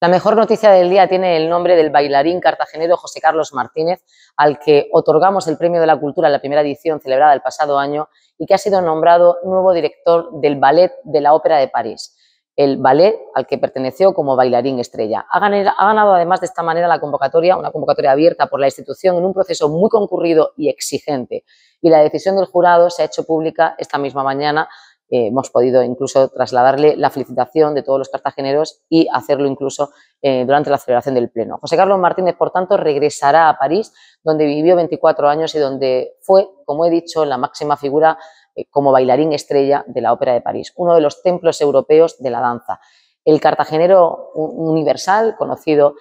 La mejor noticia del día tiene el nombre del bailarín cartagenero José Carlos Martínez, al que otorgamos el Premio de la Cultura en la primera edición celebrada el pasado año y que ha sido nombrado nuevo director del Ballet de la Ópera de París, el ballet al que perteneció como bailarín estrella. Ha ganado, además de esta manera la convocatoria, una convocatoria abierta por la institución en un proceso muy concurrido y exigente. Y la decisión del jurado se ha hecho pública esta misma mañana eh, hemos podido incluso trasladarle la felicitación de todos los cartageneros y hacerlo incluso eh, durante la celebración del Pleno. José Carlos Martínez, por tanto, regresará a París, donde vivió 24 años y donde fue, como he dicho, la máxima figura eh, como bailarín estrella de la Ópera de París, uno de los templos europeos de la danza. El cartagenero universal, conocido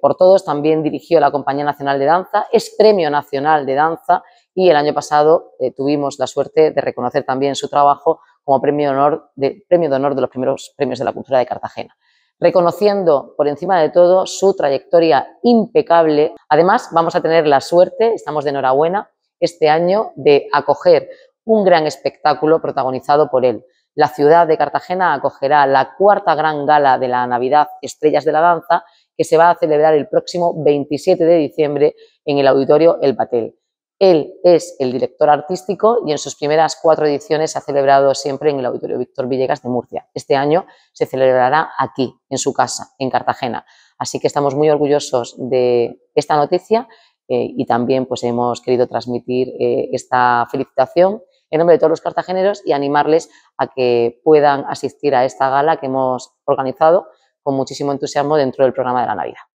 por todos, también dirigió la Compañía Nacional de Danza, es Premio Nacional de Danza y el año pasado tuvimos la suerte de reconocer también su trabajo como premio de, honor de, premio de honor de los primeros premios de la cultura de Cartagena, reconociendo por encima de todo su trayectoria impecable. Además, vamos a tener la suerte, estamos de enhorabuena, este año de acoger un gran espectáculo protagonizado por él. La ciudad de Cartagena acogerá la cuarta gran gala de la Navidad Estrellas de la Danza, que se va a celebrar el próximo 27 de diciembre en el Auditorio El Patel. Él es el director artístico y en sus primeras cuatro ediciones se ha celebrado siempre en el Auditorio Víctor Villegas de Murcia. Este año se celebrará aquí, en su casa, en Cartagena. Así que estamos muy orgullosos de esta noticia eh, y también pues, hemos querido transmitir eh, esta felicitación en nombre de todos los cartageneros y animarles a que puedan asistir a esta gala que hemos organizado con muchísimo entusiasmo dentro del programa de la Navidad.